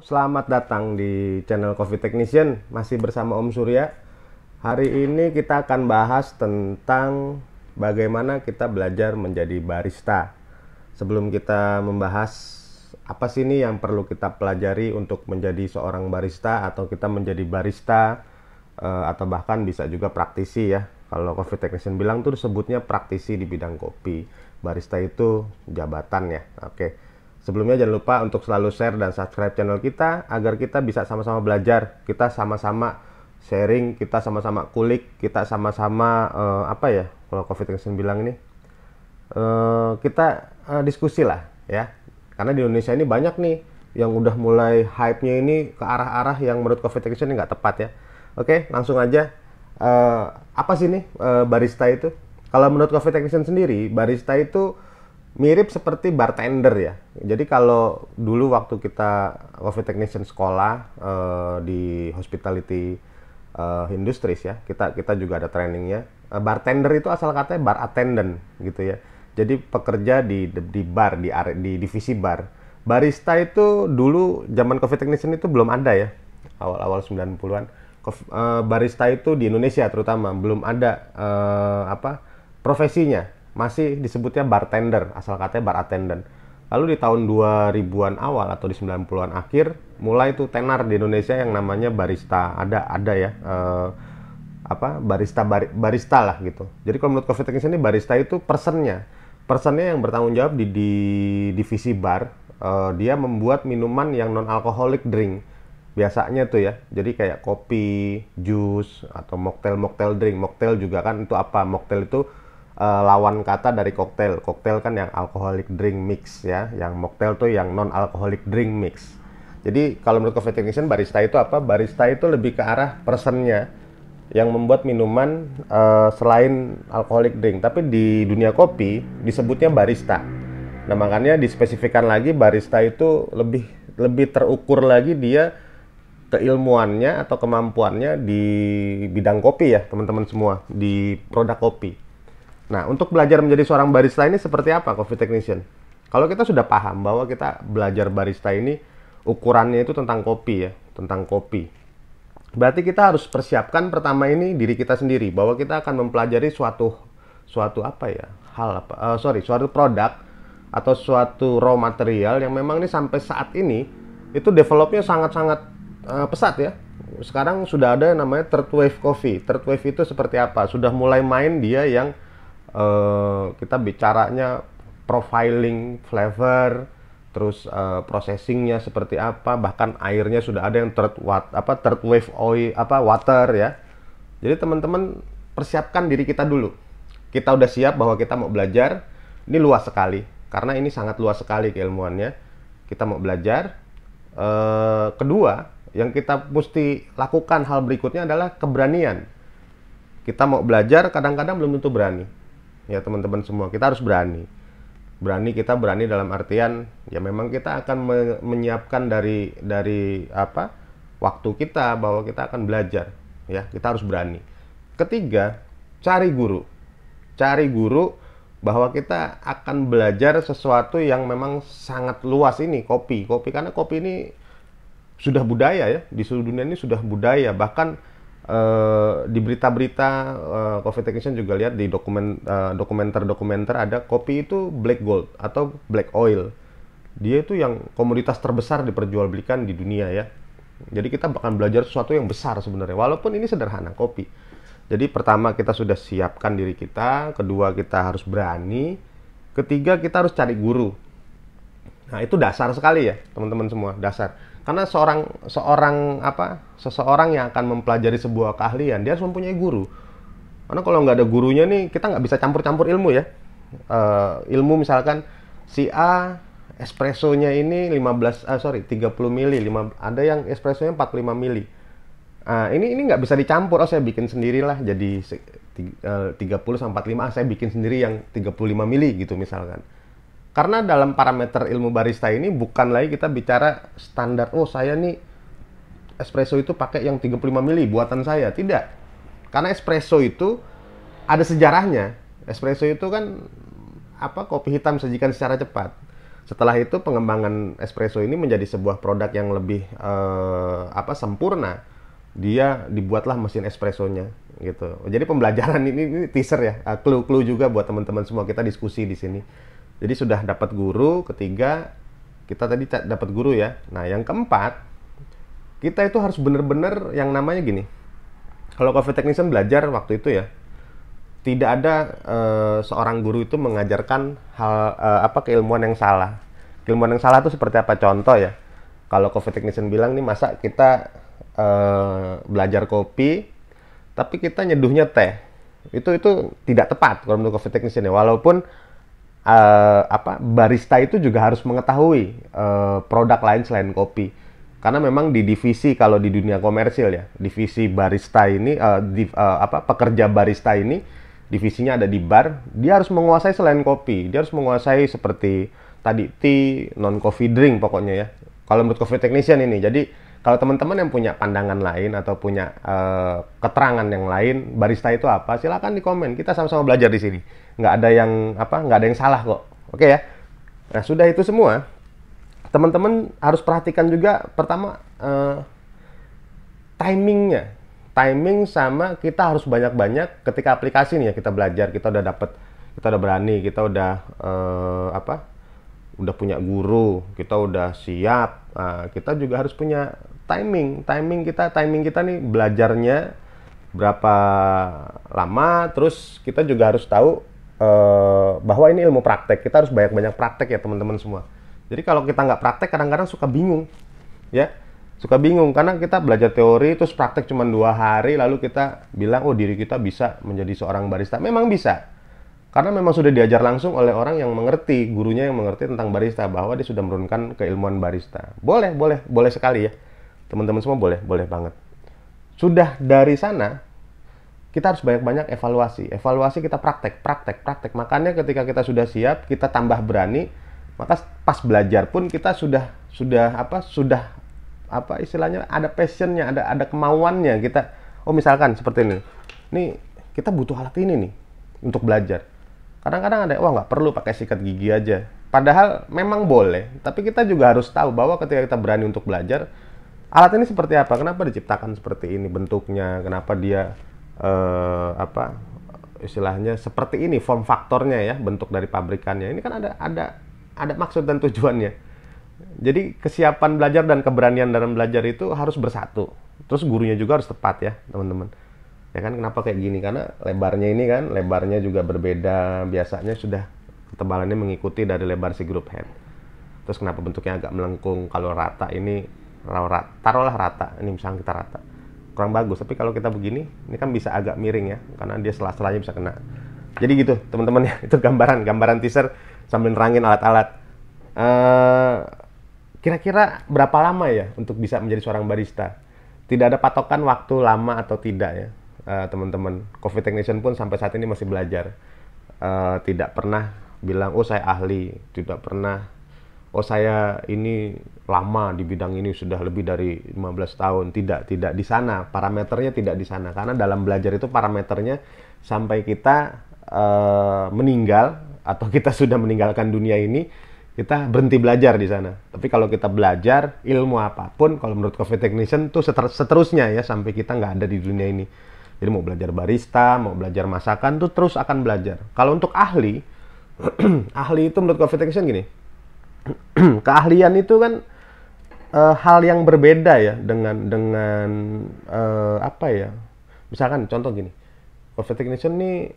selamat datang di channel Coffee Technician Masih bersama Om Surya Hari ini kita akan bahas tentang bagaimana kita belajar menjadi barista Sebelum kita membahas apa sih ini yang perlu kita pelajari untuk menjadi seorang barista Atau kita menjadi barista eh, Atau bahkan bisa juga praktisi ya Kalau Coffee Technician bilang tuh sebutnya praktisi di bidang kopi Barista itu jabatan ya Oke okay Sebelumnya jangan lupa untuk selalu share dan subscribe channel kita agar kita bisa sama-sama belajar, kita sama-sama sharing, kita sama-sama kulik, kita sama-sama uh, apa ya kalau COVID-19 bilang ini uh, kita uh, diskusi lah ya. Karena di Indonesia ini banyak nih yang udah mulai hype-nya ini ke arah-arah yang menurut COVID-19 ini nggak tepat ya. Oke, langsung aja. Uh, apa sih nih uh, barista itu? Kalau menurut COVID-19 sendiri, barista itu mirip seperti bartender ya. Jadi kalau dulu waktu kita coffee technician sekolah uh, di hospitality uh, industries ya, kita kita juga ada trainingnya. Uh, bartender itu asal katanya bar attendant gitu ya. Jadi pekerja di di bar di are, di divisi bar. Barista itu dulu zaman coffee technician itu belum ada ya. Awal-awal 90-an. uh, barista itu di Indonesia terutama belum ada uh, apa profesinya masih disebutnya bartender, asal katanya bar attendant. Lalu di tahun 2000-an awal atau di 90-an akhir mulai itu tenar di Indonesia yang namanya barista. Ada ada ya eh, apa barista bar, barista lah gitu. Jadi kalau menurut Coffee Technician ini barista itu persennya persennya yang bertanggung jawab di, di divisi bar, eh, dia membuat minuman yang non alkoholik drink. Biasanya tuh ya. Jadi kayak kopi, jus atau mocktail mocktail drink. Mocktail juga kan itu apa? Mocktail itu uh, lawan kata dari koktail. Koktail kan yang alcoholic drink mix ya, yang mocktail tuh yang non alcoholic drink mix. Jadi kalau menurut coffee technician barista itu apa? Barista itu lebih ke arah personnya yang membuat minuman uh, selain alcoholic drink. Tapi di dunia kopi disebutnya barista. Nah makanya dispesifikan lagi barista itu lebih lebih terukur lagi dia keilmuannya atau kemampuannya di bidang kopi ya teman-teman semua di produk kopi. Nah, untuk belajar menjadi seorang barista ini seperti apa coffee technician? Kalau kita sudah paham bahwa kita belajar barista ini ukurannya itu tentang kopi ya, tentang kopi. Berarti kita harus persiapkan pertama ini diri kita sendiri bahwa kita akan mempelajari suatu suatu apa ya? hal apa? Uh, sorry, suatu produk atau suatu raw material yang memang ini sampai saat ini itu developnya sangat-sangat uh, pesat ya. Sekarang sudah ada yang namanya third wave coffee. Third wave itu seperti apa? Sudah mulai main dia yang Eh, kita bicaranya profiling flavor terus uh, processingnya seperti apa bahkan airnya sudah ada yang third wat apa third wave oil apa water ya jadi teman-teman persiapkan diri kita dulu kita udah siap bahwa kita mau belajar ini luas sekali karena ini sangat luas sekali keilmuannya kita mau belajar e, kedua yang kita mesti lakukan hal berikutnya adalah keberanian kita mau belajar kadang-kadang belum tentu berani ya teman-teman semua kita harus berani berani kita berani dalam artian ya memang kita akan me menyiapkan dari dari apa waktu kita bahwa kita akan belajar ya kita harus berani ketiga cari guru cari guru bahwa kita akan belajar sesuatu yang memang sangat luas ini kopi kopi karena kopi ini sudah budaya ya di seluruh dunia ini sudah budaya bahkan Eh, di berita-berita uh, COVID technician juga lihat di dokumen uh, dokumenter-dokumenter ada kopi itu black gold atau black oil. Dia itu yang komoditas terbesar diperjualbelikan di dunia ya. Jadi kita akan belajar sesuatu yang besar sebenarnya walaupun ini sederhana kopi. Jadi pertama kita sudah siapkan diri kita, kedua kita harus berani, ketiga kita harus cari guru. Nah, itu dasar sekali ya, teman-teman semua, dasar karena seorang seorang apa seseorang yang akan mempelajari sebuah keahlian dia harus mempunyai guru karena kalau nggak ada gurunya nih kita nggak bisa campur-campur ilmu ya e, ilmu misalkan si A espressonya ini 15 ah, eh, sorry 30 mili 5, ada yang espressonya 45 mili ah, ini ini nggak bisa dicampur oh saya bikin sendirilah jadi 30 eh, sampai 45 ah, saya bikin sendiri yang 35 mili gitu misalkan karena dalam parameter ilmu barista ini bukan lagi kita bicara standar, oh saya nih espresso itu pakai yang 35 mili buatan saya. Tidak. Karena espresso itu ada sejarahnya. Espresso itu kan apa kopi hitam sajikan secara cepat. Setelah itu pengembangan espresso ini menjadi sebuah produk yang lebih eh, apa sempurna. Dia dibuatlah mesin espressonya gitu. Jadi pembelajaran ini, ini teaser ya, eh, clue-clue juga buat teman-teman semua kita diskusi di sini jadi sudah dapat guru, ketiga kita tadi dapat guru ya. Nah, yang keempat kita itu harus benar-benar yang namanya gini. Kalau COVID Technician belajar waktu itu ya, tidak ada uh, seorang guru itu mengajarkan hal uh, apa keilmuan yang salah. Keilmuan yang salah itu seperti apa contoh ya? Kalau coffee technician bilang nih masa kita uh, belajar kopi tapi kita nyeduhnya teh. Itu itu tidak tepat kalau menurut coffee technician ya. Walaupun uh, apa barista itu juga harus mengetahui uh, produk lain selain kopi karena memang di divisi kalau di dunia komersil ya divisi barista ini uh, div, uh, apa pekerja barista ini divisinya ada di bar dia harus menguasai selain kopi dia harus menguasai seperti tadi tea non coffee drink pokoknya ya kalau menurut coffee technician ini jadi kalau teman-teman yang punya pandangan lain atau punya uh, keterangan yang lain, barista itu apa? Silahkan di komen. Kita sama-sama belajar di sini. Nggak ada yang apa? Nggak ada yang salah kok. Oke ya. Nah sudah itu semua. Teman-teman harus perhatikan juga pertama uh, timingnya. Timing sama kita harus banyak-banyak ketika aplikasi nih ya kita belajar kita udah dapet kita udah berani kita udah uh, apa udah punya guru, kita udah siap, kita juga harus punya timing timing kita timing kita nih belajarnya berapa lama terus kita juga harus tahu uh, bahwa ini ilmu praktek kita harus banyak banyak praktek ya teman-teman semua jadi kalau kita nggak praktek kadang-kadang suka bingung ya suka bingung karena kita belajar teori terus praktek cuma dua hari lalu kita bilang oh diri kita bisa menjadi seorang barista memang bisa karena memang sudah diajar langsung oleh orang yang mengerti gurunya yang mengerti tentang barista bahwa dia sudah menurunkan keilmuan barista boleh boleh boleh sekali ya teman-teman semua boleh boleh banget sudah dari sana kita harus banyak-banyak evaluasi evaluasi kita praktek praktek praktek makanya ketika kita sudah siap kita tambah berani maka pas belajar pun kita sudah sudah apa sudah apa istilahnya ada passionnya ada ada kemauannya kita oh misalkan seperti ini ini kita butuh alat ini nih untuk belajar kadang-kadang ada wah nggak perlu pakai sikat gigi aja padahal memang boleh tapi kita juga harus tahu bahwa ketika kita berani untuk belajar alat ini seperti apa kenapa diciptakan seperti ini bentuknya kenapa dia eh, apa istilahnya seperti ini form faktornya ya bentuk dari pabrikannya ini kan ada ada ada maksud dan tujuannya jadi kesiapan belajar dan keberanian dalam belajar itu harus bersatu terus gurunya juga harus tepat ya teman-teman ya kan kenapa kayak gini karena lebarnya ini kan lebarnya juga berbeda biasanya sudah ketebalannya mengikuti dari lebar si grup head terus kenapa bentuknya agak melengkung kalau rata ini taruhlah rata ini misalnya kita rata kurang bagus tapi kalau kita begini ini kan bisa agak miring ya karena dia selah-selahnya bisa kena jadi gitu teman-teman ya itu gambaran gambaran teaser sambil nerangin alat-alat kira eh, kira-kira berapa lama ya untuk bisa menjadi seorang barista tidak ada patokan waktu lama atau tidak ya eh, teman-teman coffee technician pun sampai saat ini masih belajar uh, tidak pernah bilang oh saya ahli tidak pernah oh saya ini lama di bidang ini sudah lebih dari 15 tahun. Tidak, tidak di sana. Parameternya tidak di sana karena dalam belajar itu parameternya sampai kita uh, meninggal atau kita sudah meninggalkan dunia ini, kita berhenti belajar di sana. Tapi kalau kita belajar ilmu apapun, kalau menurut coffee technician tuh seterusnya ya sampai kita nggak ada di dunia ini. Jadi mau belajar barista, mau belajar masakan tuh terus akan belajar. Kalau untuk ahli, ahli itu menurut coffee technician gini, keahlian itu kan e, hal yang berbeda ya dengan dengan e, apa ya misalkan contoh gini coffee technician ini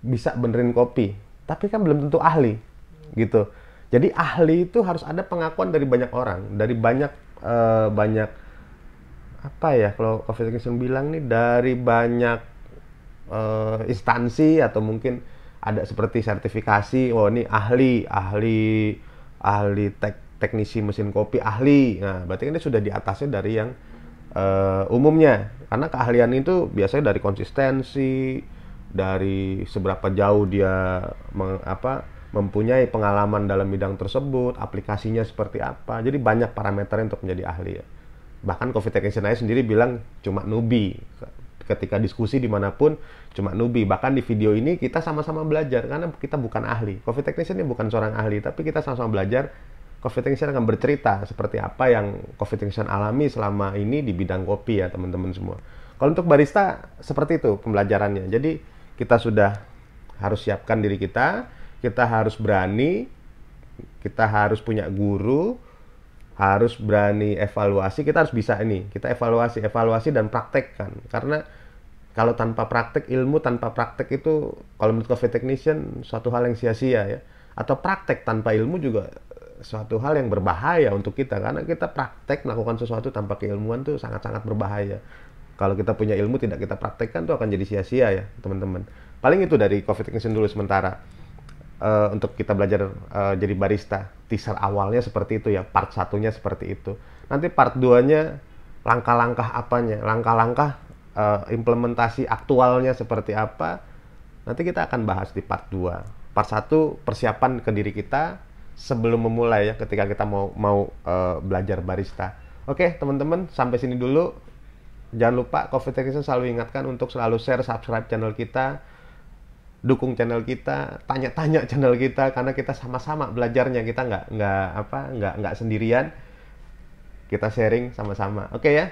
bisa benerin kopi tapi kan belum tentu ahli gitu jadi ahli itu harus ada pengakuan dari banyak orang dari banyak e, banyak apa ya kalau coffee technician bilang nih dari banyak e, instansi atau mungkin ada seperti sertifikasi oh ini ahli ahli ahli tek teknisi mesin kopi ahli. Nah, berarti ini sudah di atasnya dari yang uh, umumnya. Karena keahlian itu biasanya dari konsistensi, dari seberapa jauh dia meng, apa mempunyai pengalaman dalam bidang tersebut, aplikasinya seperti apa. Jadi banyak parameter untuk menjadi ahli ya. Bahkan COVID technician saya sendiri bilang cuma nubi ketika diskusi dimanapun cuma nubi bahkan di video ini kita sama-sama belajar karena kita bukan ahli covid technician ini bukan seorang ahli tapi kita sama-sama belajar covid technician akan bercerita seperti apa yang covid technician alami selama ini di bidang kopi ya teman-teman semua kalau untuk barista seperti itu pembelajarannya jadi kita sudah harus siapkan diri kita kita harus berani kita harus punya guru harus berani evaluasi kita harus bisa ini kita evaluasi evaluasi dan praktekkan karena kalau tanpa praktek ilmu tanpa praktek itu kalau menurut coffee technician suatu hal yang sia-sia ya atau praktek tanpa ilmu juga eh, suatu hal yang berbahaya untuk kita karena kita praktek melakukan sesuatu tanpa keilmuan tuh sangat-sangat berbahaya kalau kita punya ilmu tidak kita praktekkan tuh akan jadi sia-sia ya teman-teman paling itu dari coffee technician dulu sementara uh, untuk kita belajar uh, jadi barista teaser awalnya seperti itu ya part satunya seperti itu nanti part 2 nya langkah-langkah apanya langkah-langkah uh, implementasi aktualnya seperti apa nanti kita akan bahas di part 2 part 1 persiapan ke diri kita sebelum memulai ya ketika kita mau mau uh, belajar barista oke teman-teman sampai sini dulu jangan lupa Coffee Technician selalu ingatkan untuk selalu share subscribe channel kita dukung channel kita tanya-tanya channel kita karena kita sama-sama belajarnya kita nggak nggak apa nggak nggak sendirian kita sharing sama-sama oke okay, ya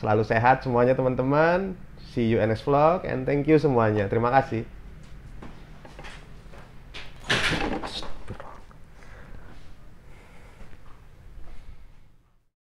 Selalu sehat semuanya teman-teman. See you next vlog and thank you semuanya. Terima kasih.